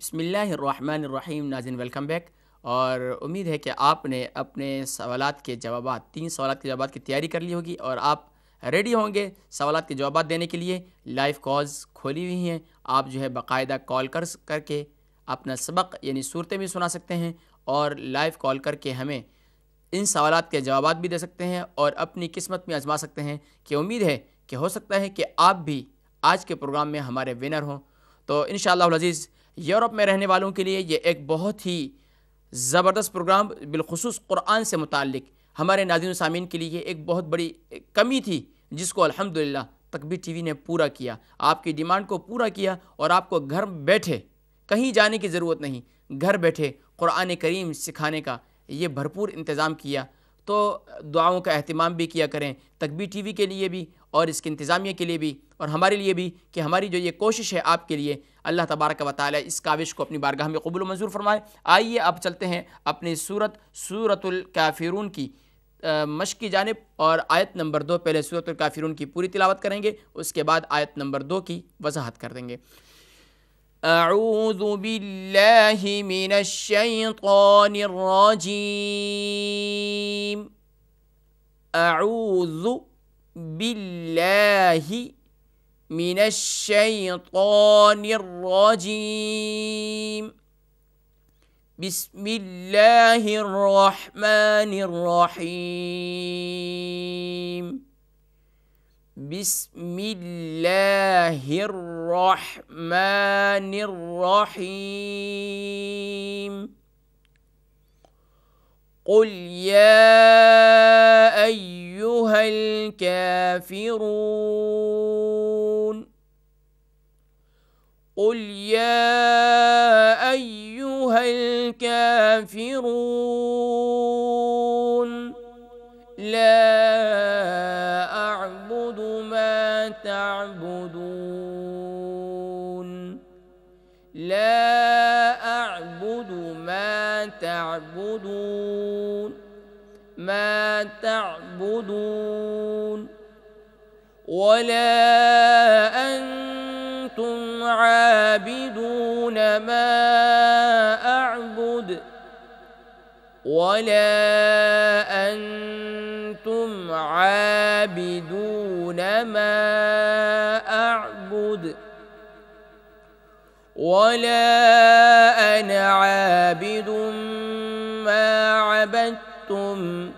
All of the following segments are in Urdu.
بسم اللہ الرحمن الرحیم ناظرین ویلکم بیک اور امید ہے کہ آپ نے اپنے سوالات کے جوابات تین سوالات کے جوابات کی تیاری کر لی ہوگی اور آپ ریڈی ہوں گے سوالات کے جوابات دینے کے لیے لائیو کالز کھولی ہوئی ہیں آپ جو ہے باقاعدہ کال کر کر کے اپنا سبق یعنی صورتیں بھی سنا سکتے ہیں اور لائیو کال کر کے ہمیں ان سوالات کے جوابات بھی دے سکتے ہیں اور اپنی قسمت میں آزما سکتے ہیں کہ امید ہے کہ ہو سکتا ہے کہ آپ بھی آج کے پروگرام میں ہمارے ونر ہوں تو ان شاء اللہ یورپ میں رہنے والوں کے لیے یہ ایک بہت ہی زبردست پروگرام بالخصوص قرآن سے متعلق ہمارے ناظرین سامعین کے لیے ایک بہت بڑی کمی تھی جس کو الحمدللہ تکبیر ٹی وی نے پورا کیا آپ کی ڈیمانڈ کو پورا کیا اور آپ کو گھر بیٹھے کہیں جانے کی ضرورت نہیں گھر بیٹھے قرآن کریم سکھانے کا یہ بھرپور انتظام کیا تو دعاؤں کا اہتمام بھی کیا کریں تقبی ٹی وی کے لیے بھی اور اس کے انتظامیہ کے لیے بھی اور ہمارے لیے بھی کہ ہماری جو یہ کوشش ہے آپ کے لیے اللہ تبارک و تعالی اس کاوش کو اپنی بارگاہ میں قبول منظور فرمائے آئیے آپ چلتے ہیں اپنی صورت صورت الکافرون کی مشق کی جانب اور آیت نمبر دو پہلے صورت الکافرون کی پوری تلاوت کریں گے اس کے بعد آیت نمبر دو کی وضاحت کر دیں گے أعوذ بالله من الشيطان الرجيم أعوذ بالله من الشيطان الرجيم بسم الله الرحمن الرحيم بسم الله الرحمن الرحيم قل يا ايها الكافرون قل يا ايها الكافرون لا تعبدون ولا أنتم عابدون ما أعبد ولا أنتم عابدون ما أعبد ولا أنا عابد ما عبدتم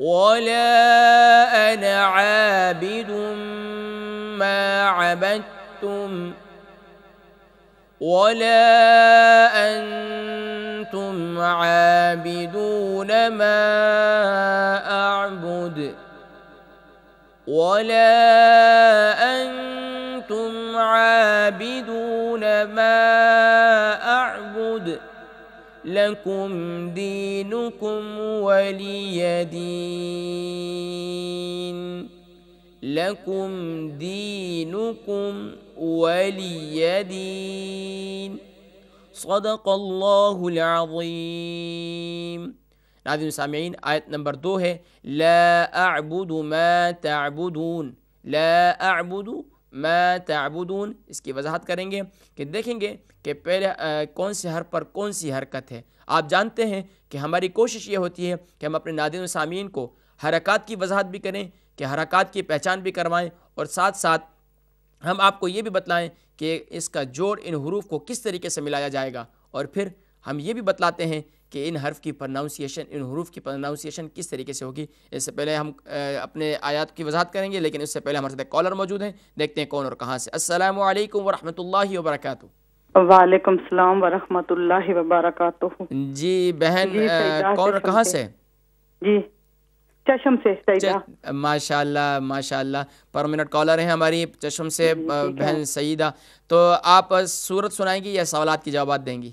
ولا انا عابد ما عبدتم ولا انتم عابدون ما اعبد ولا لكم دينكم ولي دين لكم دينكم ولي دين صدق الله العظيم ناظرين سامعين آية نمبر دو هي لا أعبد ما تعبدون لا أعبد میں تعبدون اس کی وضاحت کریں گے کہ دیکھیں گے کہ پہلے کون سے حرف پر کون سی حرکت ہے آپ جانتے ہیں کہ ہماری کوشش یہ ہوتی ہے کہ ہم اپنے نادین و سامعین کو حرکات کی وضاحت بھی کریں کہ حرکات کی پہچان بھی کروائیں اور ساتھ ساتھ ہم آپ کو یہ بھی بتلائیں کہ اس کا جوڑ ان حروف کو کس طریقے سے ملایا جائے گا اور پھر ہم یہ بھی بتلاتے ہیں کہ ان حرف کی پرناؤنسیشن ان حروف کی پرناؤنسیشن کس طریقے سے ہوگی اس سے پہلے ہم اپنے آیات کی وضاحت کریں گے لیکن اس سے پہلے ہمارے ساتھ کالر موجود ہیں دیکھتے ہیں کون اور کہاں سے السلام علیکم ورحمۃ اللہ وبرکاتہ وعلیکم السلام ورحمۃ اللہ وبرکاتہ جی بہن جی، کون اور کہاں سے جی چشم سے ماشاء اللہ ماشاء اللہ پر منٹ کالر ہیں ہماری چشم سے جی، جی، بہن تو آپ صورت سنائیں گی یا سوالات کی جوابات دیں گی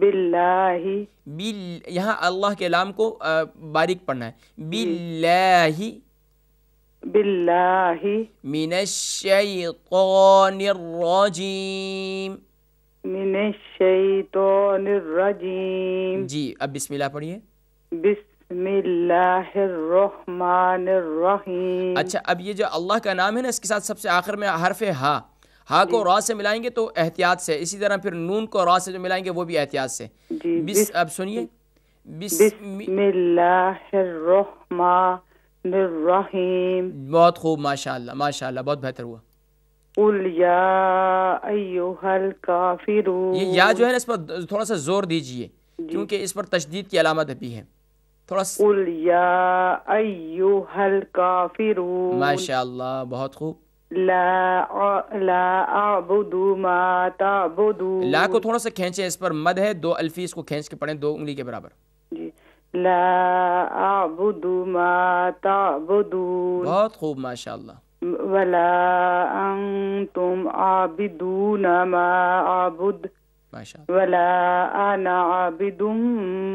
باللہ بل یہاں اللہ کے لام کو باریک پڑھنا ہے باللہ باللہ من الشیطان الرجیم من الشیطان الرجیم جی اب بسم اللہ پڑھیے بسم اللہ الرحمن الرحیم اچھا اب یہ جو اللہ کا نام ہے نا اس کے ساتھ سب سے آخر میں حرف ہا ہا کو جی۔ را سے ملائیں گے تو احتیاط سے اسی طرح پھر نون کو را سے جو ملائیں گے وہ بھی احتیاط سے جی، بس اب سنیے بسم اللہ الرحمن الرحیم بہت خوب ماشاءاللہ ماشاءاللہ بہت بہتر ہوا قل یا ایوہ الکافرون یہ یا جو ہے اس پر تھوڑا سا زور دیجئے جی۔ کیونکہ اس پر تشدید کی علامت بھی ہے تھوڑا قل یا ایوہ الکافرون ماشاءاللہ بہت خوب لا لا مد ہے دو الفی اس کو کھینچ کے پڑھیں دو انگلی کے جی۔ تعبدون بہت خوب انتم عابدون ما نبد ولا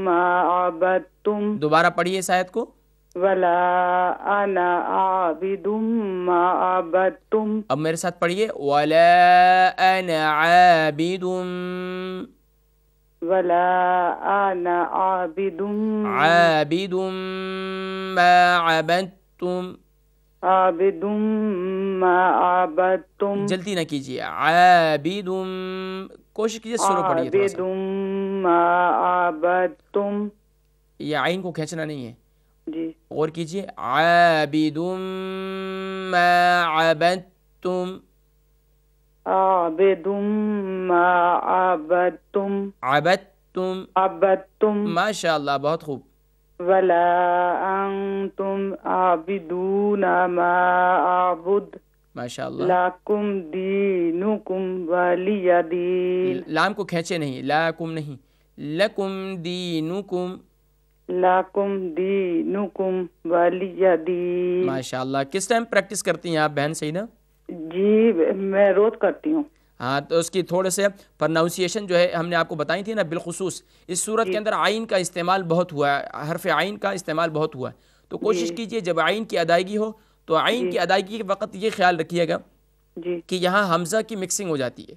ما عبدتم دوبارہ پڑھیے آیت کو ولا انا عابد ما عبدتم اب میرے ساتھ پڑھیے ولا انا عابد ولا انا عابد عابد ما عبدتم عابد ما عبدتم جلدی نہ کیجیے عابد کوشش کیجیے سرو پڑھیے عابد ما عبدتم یہ عین کو کھینچنا نہیں ہے جی غور کیجیے عابد ما عبدتم عابد ما عبدتم عبدتم عبدتم ما شاء اللہ بہت خوب ولا انتم عابدون ما اعبد ما شاء اللہ لاکم دینکم ولی دین لام کو کھینچے نہیں لاکم نہیں لکم دینکم لاکم دینکم والی دین ماشاء اللہ کس ٹائم پریکٹس کرتی ہیں آپ بہن سیدہ جی میں روز کرتی ہوں ہاں تو اس کی تھوڑے سے پرناؤنسیشن جو ہے ہم نے آپ کو بتائی تھی نا بالخصوص اس صورت جی۔ کے اندر آئین کا استعمال بہت ہوا ہے حرف آئین کا استعمال بہت ہوا ہے تو جی۔ کوشش کیجئے جب آئین کی ادائیگی ہو تو آئین جی۔ کی ادائیگی کے وقت یہ خیال رکھیے گا کہ یہاں حمزہ کی مکسنگ ہو جاتی ہے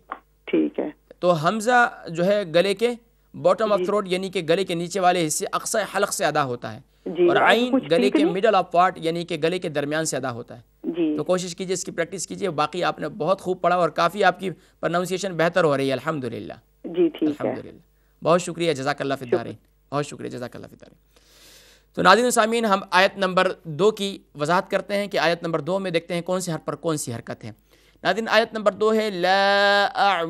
ٹھیک ہے تو حمزہ جو ہے گلے کے باٹم آف تھروٹ یعنی کہ گلے کے نیچے والے حصے اکثر حلق سے ادا ہوتا ہے جی۔ اور آئین گلے کے مڈل آف پارٹ یعنی کہ گلے کے درمیان سے ادا ہوتا ہے جی۔ تو کوشش کیجیے اس کی پریکٹس کیجیے باقی آپ نے بہت خوب پڑھا اور کافی آپ کی پرنونسیشن بہتر ہو رہی ہے الحمد للہ جی، الحمد للہ بہت شکریہ جزاک اللہ فطین بہت شکریہ جزاک اللہ فارن تو ناظرین سامین ہم آیت نمبر دو کی وضاحت کرتے ہیں کہ آیت نمبر دو میں دیکھتے ہیں کون سے حرف پر کون سی حرکت ہے ناظرین آیت نمبر دو ہے لا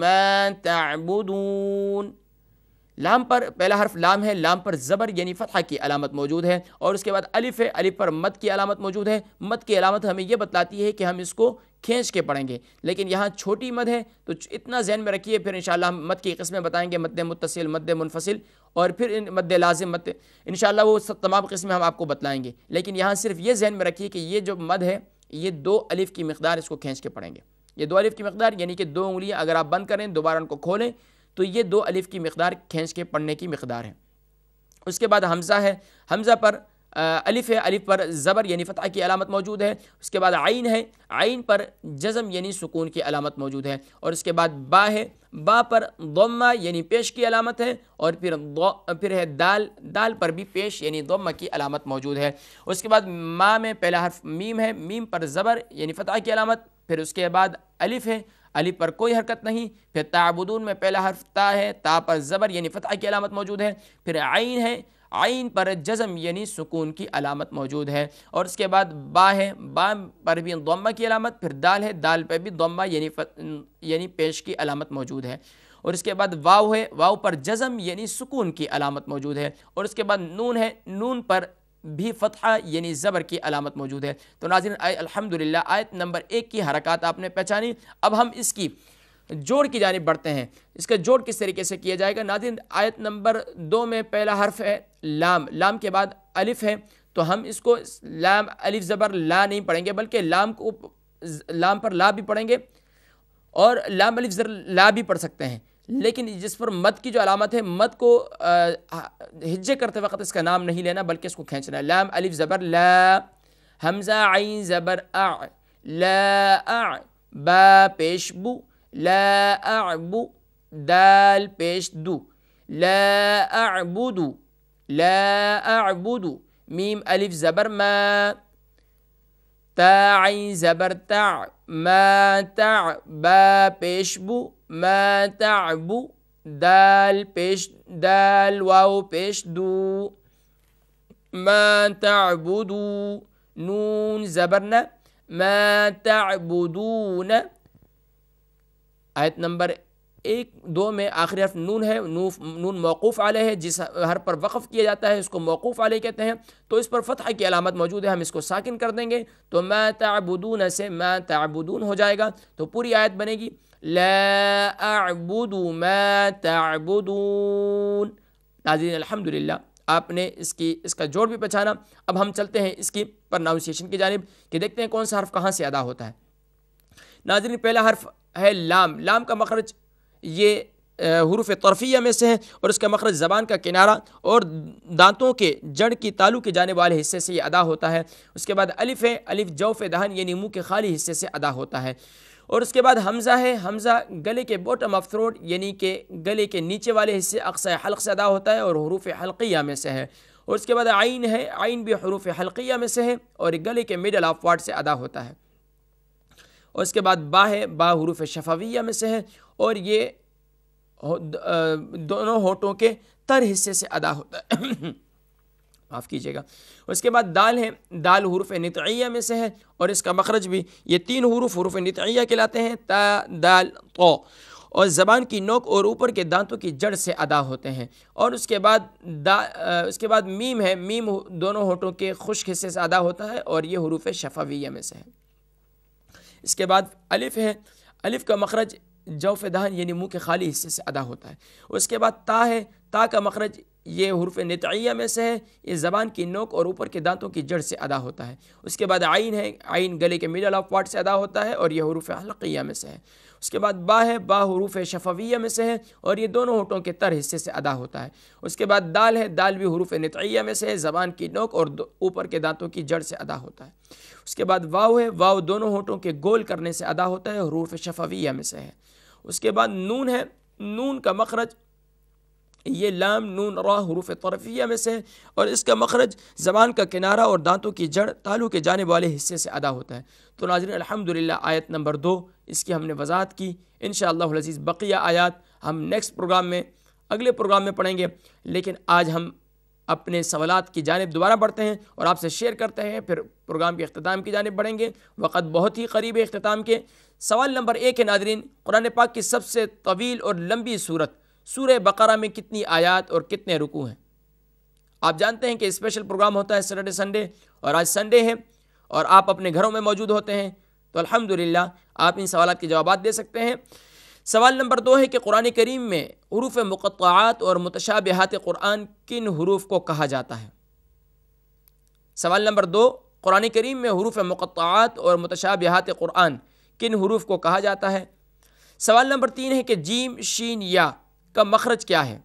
ما تعبدون لام پر پہلا حرف لام ہے لام پر زبر یعنی فتحہ کی علامت موجود ہے اور اس کے بعد الف ہے الف پر مت کی علامت موجود ہے مت کی علامت ہمیں یہ بتلاتی ہے کہ ہم اس کو کھینچ کے پڑھیں گے لیکن یہاں چھوٹی مد ہے تو اتنا ذہن میں رکھیے پھر انشاءاللہ ہم مد کی قسمیں بتائیں گے مد متصل مد منفصل اور پھر مد لازم مد انشاءاللہ وہ سب تمام قسمیں ہم آپ کو بتلائیں گے لیکن یہاں صرف یہ ذہن میں رکھیے کہ یہ جو مد ہے یہ دو الف کی مقدار اس کو کھینچ کے پڑھیں گے یہ دو الف کی مقدار یعنی کہ دو انگلیاں اگر آپ بند کریں دوبارہ ان کو کھولیں تو یہ دو الف کی مقدار کھینچ کے پڑھنے کی مقدار ہے اس کے بعد حمزہ ہے حمزہ پر الف ہے الف پر زبر یعنی فتح کی علامت موجود ہے اس کے بعد عین ہے عین پر جزم یعنی سکون کی علامت موجود ہے اور اس کے بعد با ہے با پر غمہ یعنی پیش کی علامت ہے اور پھر پھر ہے دال دال پر بھی پیش یعنی غمہ کی علامت موجود ہے اس کے بعد ما میں پہلا حرف میم ہے میم پر زبر یعنی فتح کی علامت پھر اس کے بعد الف ہے علی پر کوئی حرکت نہیں پھر تعبدون میں پہلا حرف تا ہے تا پر زبر یعنی فتح کی علامت موجود ہے پھر عین ہے عین پر جزم یعنی سکون کی علامت موجود ہے اور اس کے بعد با ہے با پر بھی دومہ کی علامت پھر دال ہے دال پر بھی دومہ یعنی یعنی پیش کی علامت موجود ہے اور اس کے بعد واو ہے واو پر جزم یعنی سکون کی علامت موجود ہے اور اس کے بعد نون ہے نون پر بھی فتحہ یعنی زبر کی علامت موجود ہے تو ناظرین الحمد للہ آیت نمبر ایک کی حرکات آپ نے پہچانی اب ہم اس کی جوڑ کی جانب بڑھتے ہیں اس کا جوڑ کس طریقے سے کیا جائے گا ناظرین آیت نمبر دو میں پہلا حرف ہے لام لام کے بعد الف ہے تو ہم اس کو لام زبر لا نہیں پڑھیں گے بلکہ لام کو لام پر لا بھی پڑھیں گے اور لام زبر لا بھی پڑھ سکتے ہیں لیکن جس پر مد کی جو علامت ہے مد کو ہجے کرتے وقت اس کا نام نہیں لینا بلکہ اس کو کھینچنا ہے لام الف زبر لا حمزہ عین زبر لا با پیش بو لا اعبو دال پیش دو لا اعبدو لا اعبدو میم الف زبر ما تا عین زبر تع ما تع با پیش بو ما تعبو دال پیش دال واو پیش دو ما تعبدو نون زبرنا ما تعبدون آیت نمبر ایک دو میں آخری حرف نون ہے نوف نون موقوف علیہ ہے جس ہر پر وقف کیا جاتا ہے اس کو موقوف علیہ کہتے ہیں تو اس پر فتح کی علامت موجود ہے ہم اس کو ساکن کر دیں گے تو ما تعبدون سے ما تعبدون ہو جائے گا تو پوری آیت بنے گی لا اعبد ما تعبدون ناظرین الحمد للہ آپ نے اس کی اس کا جوڑ بھی پچھانا اب ہم چلتے ہیں اس کی پرناؤنسیشن کی جانب کہ دیکھتے ہیں کون سا حرف کہاں سے ادا ہوتا ہے ناظرین پہلا حرف ہے لام لام کا مخرج یہ حروف طرفیہ میں سے ہے اور اس کا مخرج زبان کا کنارہ اور دانتوں کے جڑ کی تالو کے جانے والے حصے سے یہ ادا ہوتا ہے اس کے بعد الف الف جوف دہن یعنی منہ کے خالی حصے سے ادا ہوتا ہے اور اس کے بعد حمزہ ہے حمزہ گلے کے بوٹم آف تھروڈ یعنی کہ گلے کے نیچے والے حصے اقصہ حلق سے ادا ہوتا ہے اور حروف حلقیہ میں سے ہے اور اس کے بعد آئین ہے آئین بھی حروف حلقیہ میں سے ہے اور گلے کے مڈل آف واٹ سے ادا ہوتا ہے اور اس کے بعد با ہے با حروف شفاویہ میں سے ہے اور یہ دونوں ہونٹوں کے تر حصے سے ادا ہوتا ہے معاف کیجیے گا اس کے بعد دال ہے دال حروف نتعیہ میں سے ہے اور اس کا مخرج بھی یہ تین حروف حروف نتعیہ کہلاتے ہیں تا دال تو اور زبان کی نوک اور اوپر کے دانتوں کی جڑ سے ادا ہوتے ہیں اور اس کے بعد اس کے بعد میم ہے میم دونوں ہونٹوں کے خشک حصے سے ادا ہوتا ہے اور یہ حروف شفاویہ میں سے ہے اس کے بعد الف ہے الف کا مخرج جوف دہن یعنی منہ کے خالی حصے سے ادا ہوتا ہے اس کے بعد تا ہے تا کا مخرج یہ حروف نتعیہ میں سے ہے یہ زبان کی نوک اور اوپر کے دانتوں کی جڑ سے ادا ہوتا ہے اس کے بعد آئین ہے آئین گلے کے مڈل آف پارٹ سے ادا ہوتا ہے اور یہ حروف حلقیہ میں سے ہے اس کے بعد با ہے با حروف شفویہ میں سے ہے اور یہ دونوں ہونٹوں کے تر حصے سے ادا ہوتا ہے اس کے بعد دال ہے دال بھی حروف نتعیہ میں سے ہے زبان کی نوک اور اوپر کے دانتوں کی جڑ سے ادا ہوتا ہے اس کے بعد واؤ ہے واؤ دونوں ہونٹوں کے گول کرنے سے ادا ہوتا ہے حروف شفویہ میں سے ہے اس کے بعد نون ہے نون کا مخرج یہ لام نون را حروف طرفیہ میں سے ہے اور اس کا مخرج زبان کا کنارہ اور دانتوں کی جڑ تالو کے جانے والے حصے سے ادا ہوتا ہے تو ناظرین الحمدللہ آیت نمبر دو اس کی ہم نے وضاحت کی انشاءاللہ العزیز اللہ بقیہ آیات ہم نیکسٹ پروگرام میں اگلے پروگرام میں پڑھیں گے لیکن آج ہم اپنے سوالات کی جانب دوبارہ بڑھتے ہیں اور آپ سے شیئر کرتے ہیں پھر پروگرام کے اختتام کی جانب بڑھیں گے وقت بہت ہی قریب ہے اختتام کے سوال نمبر ایک ہے ناظرین قرآن پاک کی سب سے طویل اور لمبی صورت سورہ بقرہ میں کتنی آیات اور کتنے رکوع ہیں آپ جانتے ہیں کہ اسپیشل پروگرام ہوتا ہے سٹرڈے سنڈے اور آج سنڈے ہے اور آپ اپنے گھروں میں موجود ہوتے ہیں تو الحمد آپ ان سوالات کے جوابات دے سکتے ہیں سوال نمبر دو ہے کہ قرآن کریم میں حروف مقطعات اور متشابہات قرآن کن حروف کو کہا جاتا ہے سوال نمبر دو قرآن کریم میں حروف مقطعات اور متشابہات قرآن کن حروف کو کہا جاتا ہے سوال نمبر تین ہے کہ جیم شین یا کا مخرج کیا ہے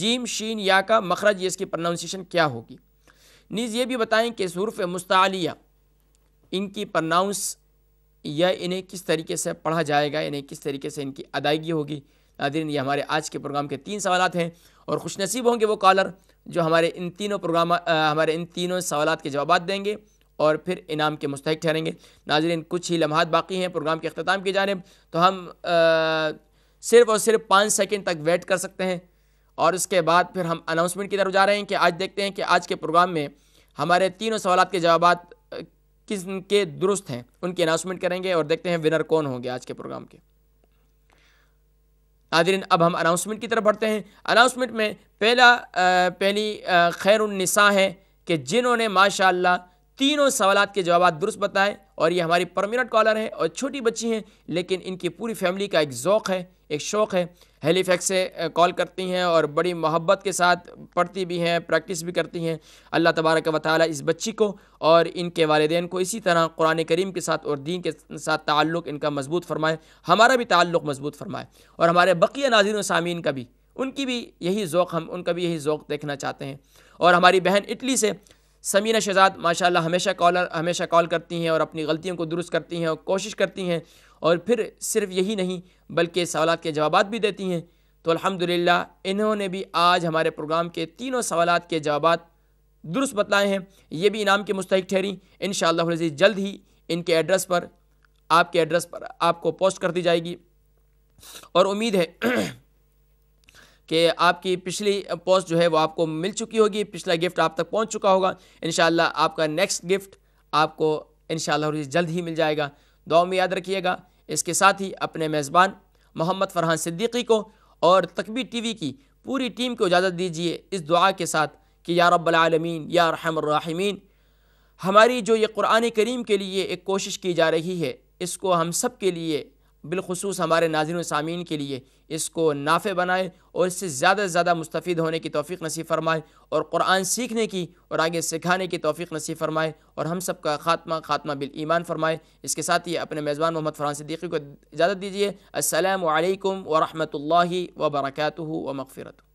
جیم شین یا کا مخرج یہ اس کی پرناؤنسیشن کیا ہوگی نیز یہ بھی بتائیں کہ حروف مستعلیہ ان کی پرناؤنس یا انہیں کس طریقے سے پڑھا جائے گا انہیں کس طریقے سے ان کی ادائیگی ہوگی ناظرین یہ ہمارے آج کے پروگرام کے تین سوالات ہیں اور خوش نصیب ہوں گے وہ کالر جو ہمارے ان تینوں پروگرام ہمارے ان تینوں سوالات کے جوابات دیں گے اور پھر انعام کے مستحق ٹھہریں گے ناظرین کچھ ہی لمحات باقی ہیں پروگرام کے اختتام کی جانب تو ہم صرف اور صرف پانچ سیکنڈ تک ویٹ کر سکتے ہیں اور اس کے بعد پھر ہم اناؤنسمنٹ کی طرف جا رہے ہیں کہ آج دیکھتے ہیں کہ آج کے پروگرام میں ہمارے تینوں سوالات کے جوابات کس کے درست ہیں ان کی اناؤنسمنٹ کریں گے اور دیکھتے ہیں ونر کون ہوں گے آج کے پروگرام کے ناظرین اب ہم اناؤنسمنٹ کی طرف بڑھتے ہیں اناؤنسمنٹ میں پہلا پہلی خیر النساء ہے ہیں کہ جنہوں نے ماشاء اللہ تینوں سوالات کے جوابات درست بتائیں اور یہ ہماری پرمنٹ کالر ہیں اور چھوٹی بچی ہیں لیکن ان کی پوری فیملی کا ایک ذوق ہے ایک شوق ہے ہیلی فیکس سے کال کرتی ہیں اور بڑی محبت کے ساتھ پڑھتی بھی ہیں پریکٹس بھی کرتی ہیں اللہ تبارک و تعالی اس بچی کو اور ان کے والدین کو اسی طرح قرآن کریم کے ساتھ اور دین کے ساتھ تعلق ان کا مضبوط فرمائے ہمارا بھی تعلق مضبوط فرمائے اور ہمارے بقیہ ناظرین و سامعین کا بھی ان کی بھی یہی ذوق ہم ان کا بھی یہی ذوق دیکھنا چاہتے ہیں اور ہماری بہن اٹلی سے سمینہ شہزاد ماشاء اللہ ہمیشہ کالر ہمیشہ کال کرتی ہیں اور اپنی غلطیوں کو درست کرتی ہیں اور کوشش کرتی ہیں اور پھر صرف یہی نہیں بلکہ سوالات کے جوابات بھی دیتی ہیں تو الحمدللہ انہوں نے بھی آج ہمارے پروگرام کے تینوں سوالات کے جوابات درست بتلائے ہیں یہ بھی انعام کے مستحق ٹھہری ان شاء اللہ عزیز جلد ہی ان کے ایڈریس پر آپ کے ایڈریس پر آپ کو پوسٹ کر دی جائے گی اور امید ہے کہ آپ کی پچھلی پوسٹ جو ہے وہ آپ کو مل چکی ہوگی پچھلا گفٹ آپ تک پہنچ چکا ہوگا انشاءاللہ آپ کا نیکسٹ گفٹ آپ کو انشاءاللہ شاء اللہ جلد ہی مل جائے گا دعاؤں میں یاد رکھیے گا اس کے ساتھ ہی اپنے میزبان محمد فرحان صدیقی کو اور تقبی ٹی وی کی پوری ٹیم کو اجازت دیجیے اس دعا کے ساتھ کہ یا رب العالمین یا رحم الرحمین ہماری جو یہ قرآن کریم کے لیے ایک کوشش کی جا رہی ہے اس کو ہم سب کے لیے بالخصوص ہمارے ناظرین و سامعین کے لیے اس کو نافع بنائے اور اس سے زیادہ سے زیادہ مستفید ہونے کی توفیق نصیب فرمائے اور قرآن سیکھنے کی اور آگے سکھانے کی توفیق نصیب فرمائے اور ہم سب کا خاتمہ خاتمہ بال ایمان فرمائے اس کے ساتھ ہی اپنے میزبان محمد فرحان صدیقی کو اجازت دیجیے السلام علیکم ورحمۃ اللہ وبرکاتہ و مغفرت